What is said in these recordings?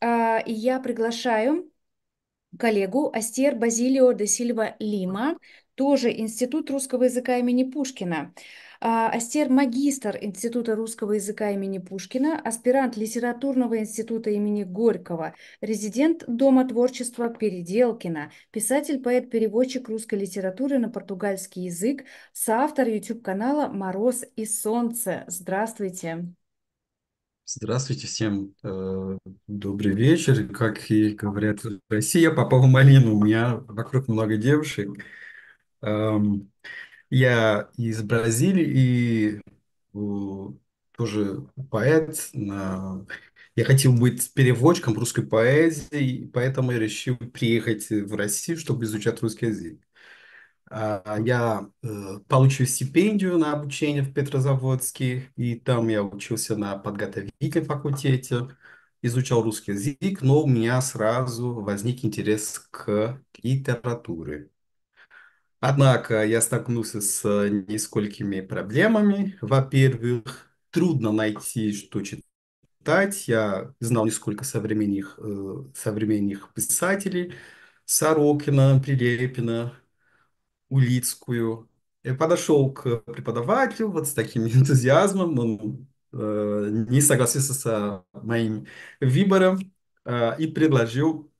А, и я приглашаю коллегу Астер Базилио де Сильва Лима, тоже Институт русского языка имени Пушкина. А, Астер – магистр Института русского языка имени Пушкина, аспирант Литературного института имени Горького, резидент Дома творчества Переделкина, писатель-поэт-переводчик русской литературы на португальский язык, соавтор YouTube-канала «Мороз и солнце». Здравствуйте! Здравствуйте всем, э, добрый вечер. Как и говорят в России, я попал в малину, у меня вокруг много девушек. Эм, я из Бразилии и тоже поэт. Я хотел быть переводчиком русской поэзии, поэтому я решил приехать в Россию, чтобы изучать русский язык. А, я э, получил стипендию на обучение в Петрозаводске, и там я учился на подготовительном факультете, изучал русский язык, но у меня сразу возник интерес к литературе. Однако я столкнулся с э, несколькими проблемами. Во-первых, трудно найти, что читать. Я знал несколько современных, э, современных писателей. Сорокина, Прилепина, Улицкую. Я подошел к преподавателю вот с таким энтузиазмом, он э, не согласился с моим выбором э, и предложил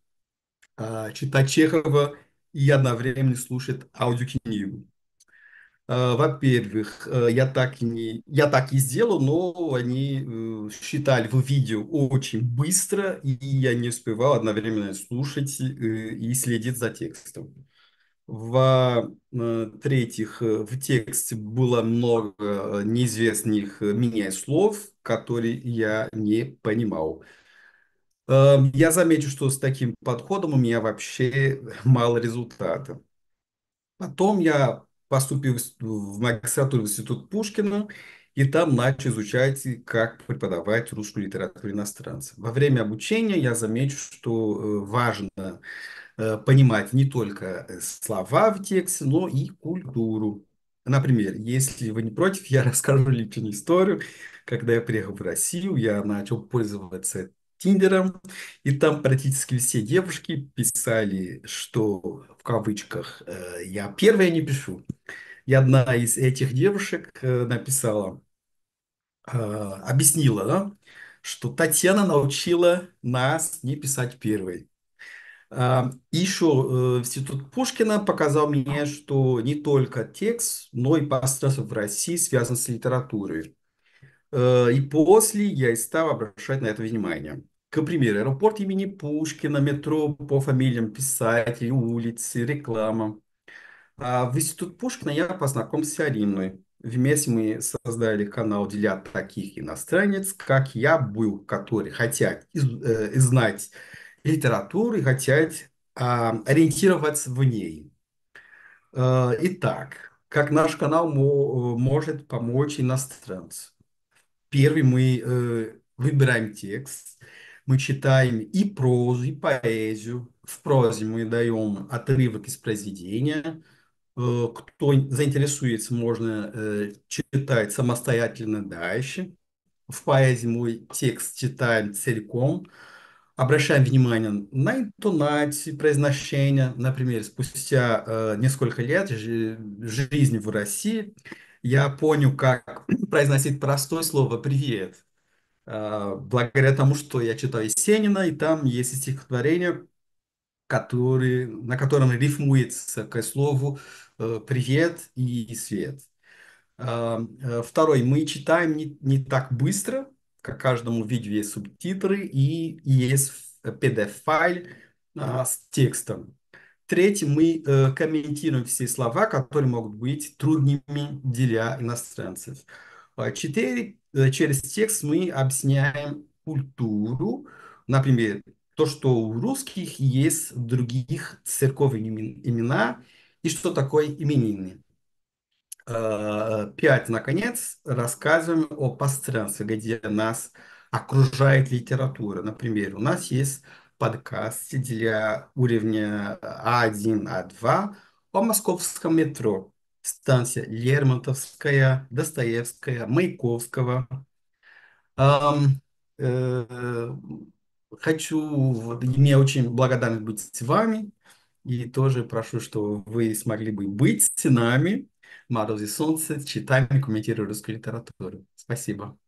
э, читать Чехова и одновременно слушать аудиокнигу. Э, во-первых, э, я так, не, я так и сделал, но они э, считали в видео очень быстро, и я не успевал одновременно слушать и следить за текстом во э, третьих э, в тексте было много неизвестных э, мне слов, которые я не понимал. Эм, я замечу, что с таким подходом у меня вообще мало результата. Потом я поступил в магистратуру в Институт Пушкина, и там начал изучать, как преподавать русскую литературу иностранцам. Во время обучения я замечу, что важно Э, понимать не только э, слова в тексте, но и культуру. Например, если вы не против, я расскажу личную историю. Когда я приехал в Россию, я начал пользоваться Тиндером, и там практически все девушки писали, что в кавычках э, «я первая не пишу». И одна из этих девушек написала, объяснила, да, что Татьяна научила нас не писать первой. Еще э, Институт Пушкина показал мне, что не только текст, но и пространство в России связано с литературой. Э, и после я и стал обращать на это внимание. К примеру, аэропорт имени Пушкина, метро по фамилиям писателей, улицы, реклама. А в Институт Пушкина я познакомился с Ариной. Вместе мы создали канал для таких иностранец, как я был, который хотят из, э, знать литературы, хотят а, ориентироваться в ней. А, итак, как наш канал может помочь иностранцам? Первый мы э, выбираем текст, мы читаем и прозу, и поэзию. В прозе мы даем отрывок из произведения. Э, кто заинтересуется, можно э, читать самостоятельно дальше. В поэзии мы текст читаем целиком обращаем внимание на интонацию, произношения. Например, спустя э, несколько лет жи- жизни в России я понял, как произносить простое слово «привет». Э, благодаря тому, что я читал Есенина, и там есть стихотворение, который, на котором рифмуется к слову э, «привет» и «свет». Э, э второй, мы читаем не, не так быстро – к каждому видео есть субтитры и есть PDF-файл э, а, с текстом. Третье, мы э, комментируем все слова, которые могут быть трудными для иностранцев. А четыре, э, через текст мы объясняем культуру. Например, то, что у русских есть других церковных имена и что такое именины. 5, э, наконец, рассказываем о пространстве, где нас окружает литература. Например, у нас есть подкаст для уровня А1, А2 о московском метро. Станция Лермонтовская, Достоевская, Маяковского. Um, э, хочу, вот, мне очень благодарен быть с вами. И тоже прошу, чтобы вы смогли бы быть с нами. Мороз и солнце. Читаем комментирую русскую литературу. Спасибо.